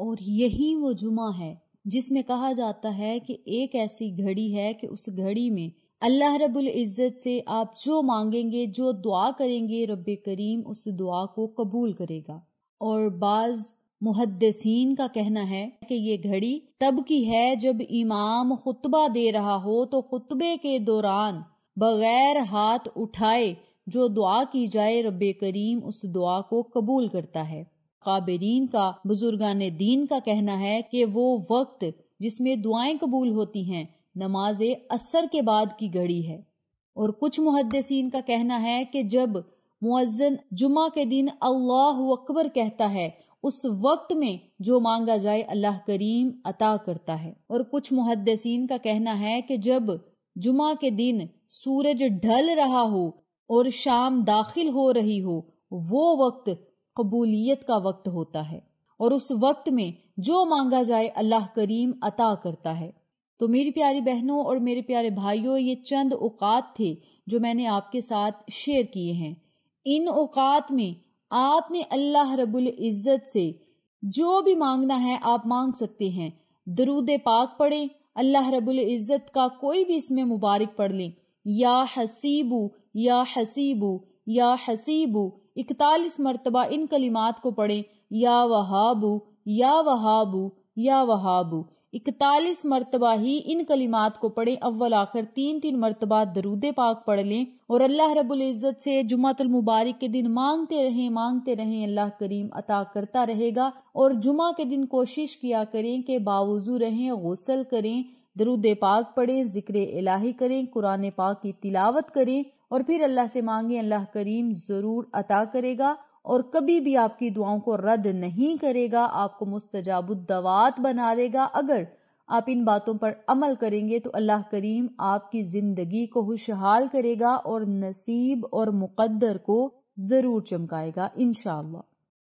और यही वो जुमा है जिसमें कहा जाता है कि एक ऐसी घड़ी है कि उस घड़ी में अल्लाह रब्बुल इज़्ज़त से आप जो मांगेंगे जो दुआ करेंगे रब करीम उस दुआ को कबूल करेगा और बाज़ मुहदसिन का कहना है कि ये घड़ी तब की है जब इमाम खुतबा दे रहा हो तो खुतबे के दौरान बगैर हाथ उठाए जो दुआ की जाए रब करीम उस दुआ को कबूल करता है काबरीन का बुजुर्गान दीन का कहना है कि वो वक्त जिसमें दुआएं कबूल होती हैं नमाज असर के बाद की घड़ी है और कुछ मुहदसिन का कहना है कि जब मुआजन जुमा के दिन अल्लाह अकबर कहता है उस वक्त में जो मांगा जाए अल्लाह करीम अता करता है और कुछ मुहदसिन का कहना है कि जब जुमा के दिन सूरज ढल रहा हो और शाम दाखिल हो रही हो वो वक्त कबूलियत का वक्त होता है और उस वक्त में जो मांगा जाए अल्लाह करीम अता करता है तो मेरी प्यारी बहनों और मेरे प्यारे भाइयों ये चंद औकात थे जो मैंने आपके साथ शेयर किए हैं इन औकात में आपने अल्लाह रबुल इज़्ज़त से जो भी मांगना है आप मांग सकते हैं दरूद पाक पढ़ें अल्लाह रबुल इज़्ज़त का कोई भी इसमें मुबारक पढ़ लें या हसीबू या हसीबू या हसीबू इकतालीस मरतबा इन कलिमात को पढ़ें या वहाबू या वहाबू या वहाबू इकतालीस मरतबा ही इन कलिमात को पढ़े अव्वल आखिर तीन तीन मरतबा दरूद पाक पढ़ लें और अल्लाह रबुल्ज़त से जुम्मतुल मुबारक के दिन मांगते रहें मांगते रहें अल्लाह करीम अता करता रहेगा और जुमा के दिन कोशिश किया करें कि बावजू रहें गौसल करें दरूद पाक पढ़ें ज़िक्र इलाही करें कुरान पाक की तिलावत करें और फिर अल्लाह से मांगे अल्लाह करीम ज़रूर अता करेगा और कभी भी आपकी दुआओं को रद्द नहीं करेगा आपको मुस्तजाबुद्दवात बना देगा अगर आप इन बातों पर अमल करेंगे तो अल्लाह करीम आपकी ज़िंदगी को खुशहाल करेगा और नसीब और मुकद्दर को ज़रूर चमकाएगा इन